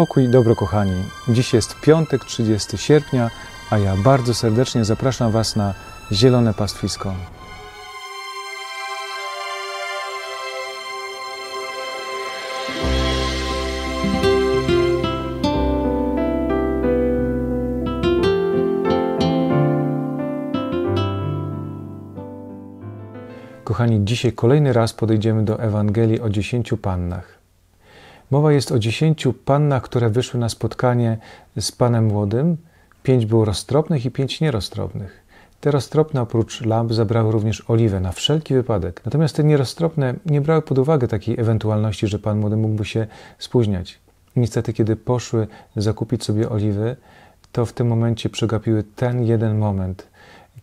Pokój i dobro, kochani. Dziś jest piątek, 30 sierpnia, a ja bardzo serdecznie zapraszam Was na Zielone Pastwisko. Kochani, dzisiaj kolejny raz podejdziemy do Ewangelii o dziesięciu pannach. Mowa jest o dziesięciu pannach, które wyszły na spotkanie z panem młodym. Pięć było roztropnych i pięć nieroztropnych. Te roztropne oprócz lamp zabrały również oliwę na wszelki wypadek. Natomiast te nieroztropne nie brały pod uwagę takiej ewentualności, że pan młody mógłby się spóźniać. Niestety, kiedy poszły zakupić sobie oliwy, to w tym momencie przegapiły ten jeden moment,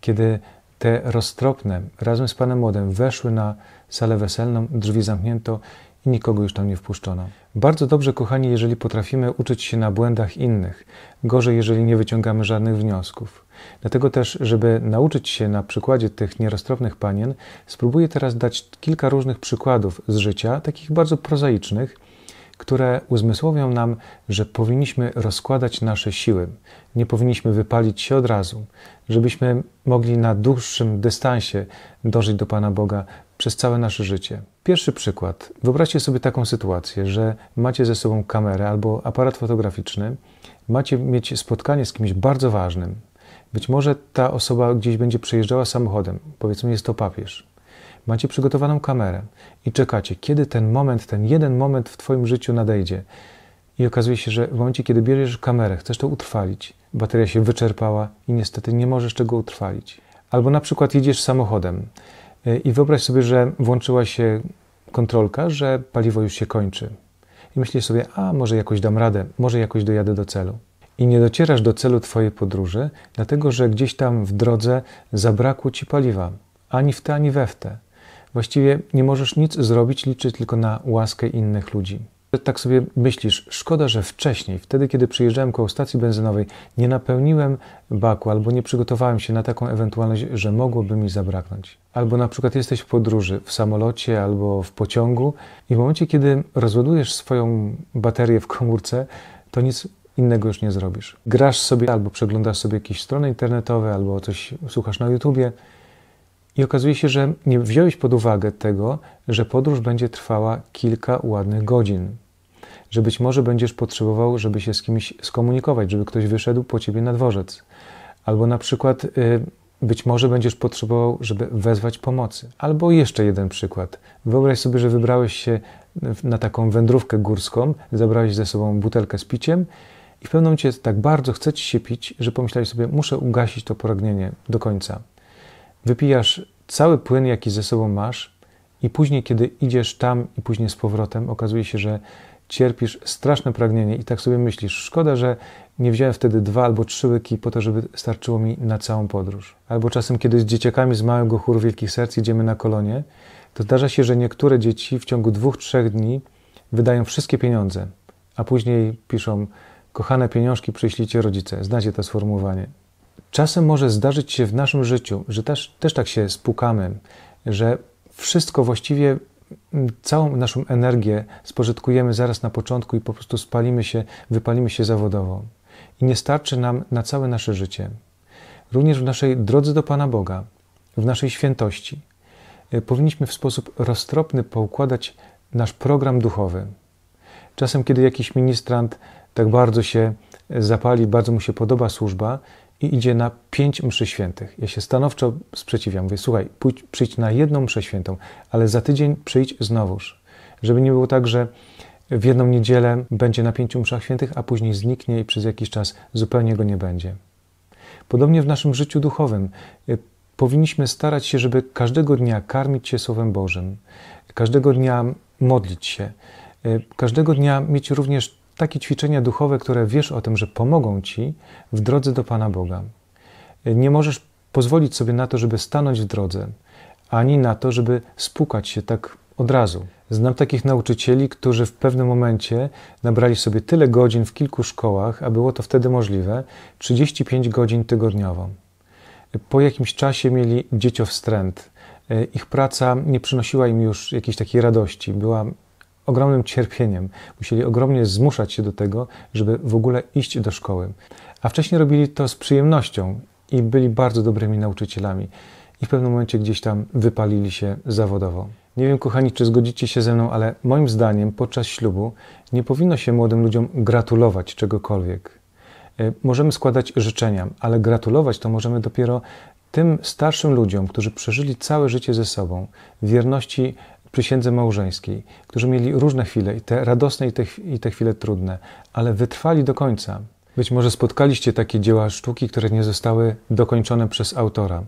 kiedy te roztropne razem z panem młodym weszły na salę weselną, drzwi zamknięto nikogo już tam nie wpuszczono. Bardzo dobrze, kochani, jeżeli potrafimy uczyć się na błędach innych, gorzej, jeżeli nie wyciągamy żadnych wniosków. Dlatego też, żeby nauczyć się na przykładzie tych nieroztropnych panien, spróbuję teraz dać kilka różnych przykładów z życia, takich bardzo prozaicznych, które uzmysłowią nam, że powinniśmy rozkładać nasze siły, nie powinniśmy wypalić się od razu, żebyśmy mogli na dłuższym dystansie dożyć do Pana Boga, przez całe nasze życie. Pierwszy przykład. Wyobraźcie sobie taką sytuację, że macie ze sobą kamerę albo aparat fotograficzny, macie mieć spotkanie z kimś bardzo ważnym. Być może ta osoba gdzieś będzie przejeżdżała samochodem, powiedzmy jest to papież. Macie przygotowaną kamerę i czekacie, kiedy ten moment, ten jeden moment w Twoim życiu nadejdzie. I okazuje się, że w momencie, kiedy bierzesz kamerę, chcesz to utrwalić, bateria się wyczerpała i niestety nie możesz tego utrwalić. Albo na przykład jedziesz samochodem E, I wyobraź sobie, że włączyła się kontrolka, że paliwo już się kończy. I myślisz sobie, a może jakoś dam radę, może jakoś dojadę do celu. I nie docierasz do celu Twojej podróży, dlatego że gdzieś tam w drodze zabrakło Ci paliwa, ani w te, ani we w te. Właściwie nie możesz nic zrobić, liczyć tylko na łaskę innych ludzi. Tak sobie myślisz, szkoda, że wcześniej, wtedy kiedy przyjeżdżałem koło stacji benzynowej, nie napełniłem baku albo nie przygotowałem się na taką ewentualność, że mogłoby mi zabraknąć. Albo na przykład jesteś w podróży, w samolocie albo w pociągu i w momencie, kiedy rozładujesz swoją baterię w komórce, to nic innego już nie zrobisz. Grasz sobie albo przeglądasz sobie jakieś strony internetowe, albo coś słuchasz na YouTubie, i okazuje się, że nie wziąłeś pod uwagę tego, że podróż będzie trwała kilka ładnych godzin. Że być może będziesz potrzebował, żeby się z kimś skomunikować, żeby ktoś wyszedł po ciebie na dworzec. Albo na przykład y, być może będziesz potrzebował, żeby wezwać pomocy. Albo jeszcze jeden przykład. Wyobraź sobie, że wybrałeś się na taką wędrówkę górską, zabrałeś ze sobą butelkę z piciem i w pewnym momencie tak bardzo chce ci się pić, że pomyślałeś sobie, muszę ugasić to pragnienie do końca. Wypijasz cały płyn, jaki ze sobą masz, i później, kiedy idziesz tam i później z powrotem, okazuje się, że cierpisz straszne pragnienie i tak sobie myślisz, szkoda, że nie wziąłem wtedy dwa albo trzy łyki po to, żeby starczyło mi na całą podróż. Albo czasem, kiedy z dzieciakami z małego chóru Wielkich Serc idziemy na kolonie, to zdarza się, że niektóre dzieci w ciągu dwóch, trzech dni wydają wszystkie pieniądze, a później piszą kochane pieniążki przyślijcie rodzice. Znacie to sformułowanie. Czasem może zdarzyć się w naszym życiu, że też, też tak się spłukamy, że wszystko właściwie, mm, całą naszą energię spożytkujemy zaraz na początku i po prostu spalimy się, wypalimy się zawodowo. I nie starczy nam na całe nasze życie. Również w naszej drodze do Pana Boga, w naszej świętości, y, powinniśmy w sposób roztropny poukładać nasz program duchowy. Czasem, kiedy jakiś ministrant tak bardzo się zapali, bardzo mu się podoba służba, i idzie na pięć mszy świętych. Ja się stanowczo sprzeciwiam. Mówię, słuchaj, pójdź, przyjdź na jedną mszę świętą, ale za tydzień przyjdź znowuż. Żeby nie było tak, że w jedną niedzielę będzie na pięciu mszach świętych, a później zniknie i przez jakiś czas zupełnie go nie będzie. Podobnie w naszym życiu duchowym e, powinniśmy starać się, żeby każdego dnia karmić się Słowem Bożym, każdego dnia modlić się, e, każdego dnia mieć również takie ćwiczenia duchowe, które wiesz o tym, że pomogą ci w drodze do Pana Boga. Nie możesz pozwolić sobie na to, żeby stanąć w drodze, ani na to, żeby spukać się tak od razu. Znam takich nauczycieli, którzy w pewnym momencie nabrali sobie tyle godzin w kilku szkołach, a było to wtedy możliwe 35 godzin tygodniowo. Po jakimś czasie mieli dzieciowstręt. Ich praca nie przynosiła im już jakiejś takiej radości, była ogromnym cierpieniem. Musieli ogromnie zmuszać się do tego, żeby w ogóle iść do szkoły. A wcześniej robili to z przyjemnością i byli bardzo dobrymi nauczycielami. I w pewnym momencie gdzieś tam wypalili się zawodowo. Nie wiem, kochani, czy zgodzicie się ze mną, ale moim zdaniem podczas ślubu nie powinno się młodym ludziom gratulować czegokolwiek. E, możemy składać życzenia, ale gratulować to możemy dopiero tym starszym ludziom, którzy przeżyli całe życie ze sobą, wierności przysiędze małżeńskiej, którzy mieli różne chwile, i te radosne, i te, i te chwile trudne, ale wytrwali do końca. Być może spotkaliście takie dzieła sztuki, które nie zostały dokończone przez autora.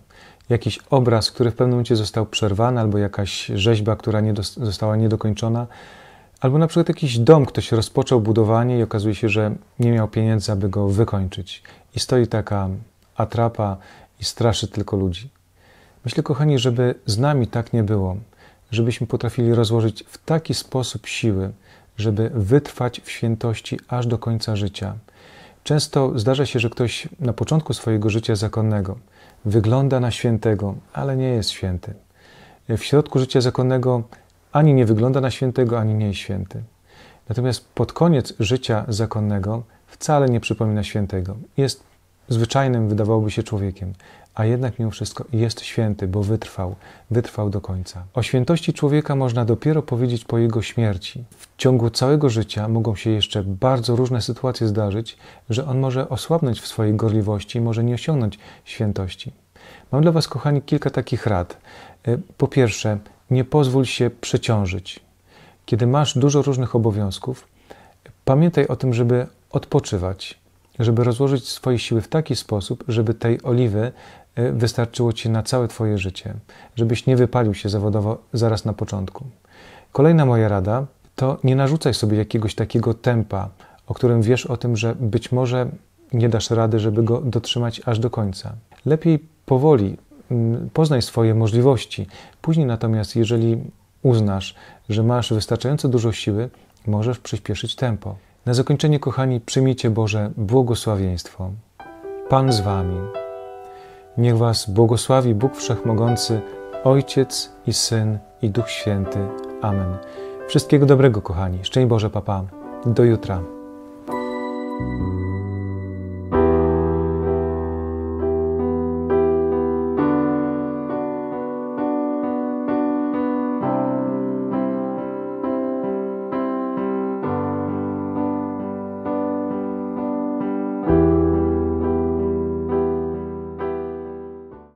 Jakiś obraz, który w pewnym momencie został przerwany, albo jakaś rzeźba, która nie została niedokończona, albo na przykład jakiś dom, ktoś rozpoczął budowanie i okazuje się, że nie miał pieniędzy, aby go wykończyć. I stoi taka atrapa i straszy tylko ludzi. Myślę, kochani, żeby z nami tak nie było żebyśmy potrafili rozłożyć w taki sposób siły, żeby wytrwać w świętości aż do końca życia. Często zdarza się, że ktoś na początku swojego życia zakonnego wygląda na świętego, ale nie jest święty. W środku życia zakonnego ani nie wygląda na świętego, ani nie jest święty. Natomiast pod koniec życia zakonnego wcale nie przypomina świętego. Jest zwyczajnym, wydawałoby się, człowiekiem, a jednak mimo wszystko jest święty, bo wytrwał, wytrwał do końca. O świętości człowieka można dopiero powiedzieć po jego śmierci. W ciągu całego życia mogą się jeszcze bardzo różne sytuacje zdarzyć, że on może osłabnąć w swojej gorliwości i może nie osiągnąć świętości. Mam dla Was, kochani, kilka takich rad. Y, po pierwsze, nie pozwól się przeciążyć. Kiedy masz dużo różnych obowiązków, pamiętaj o tym, żeby odpoczywać, żeby rozłożyć swoje siły w taki sposób, żeby tej oliwy Y, wystarczyło Ci na całe Twoje życie, żebyś nie wypalił się zawodowo zaraz na początku. Kolejna moja rada to nie narzucaj sobie jakiegoś takiego tempa, o którym wiesz o tym, że być może nie dasz rady, żeby go dotrzymać aż do końca. Lepiej powoli mm, poznaj swoje możliwości. Później natomiast, jeżeli uznasz, że masz wystarczająco dużo siły, możesz przyspieszyć tempo. Na zakończenie, kochani, przyjmijcie Boże błogosławieństwo. Pan z Wami. Niech Was błogosławi Bóg Wszechmogący, Ojciec i Syn i Duch Święty. Amen. Wszystkiego dobrego, kochani. Szczęść Boże, papa. Do jutra.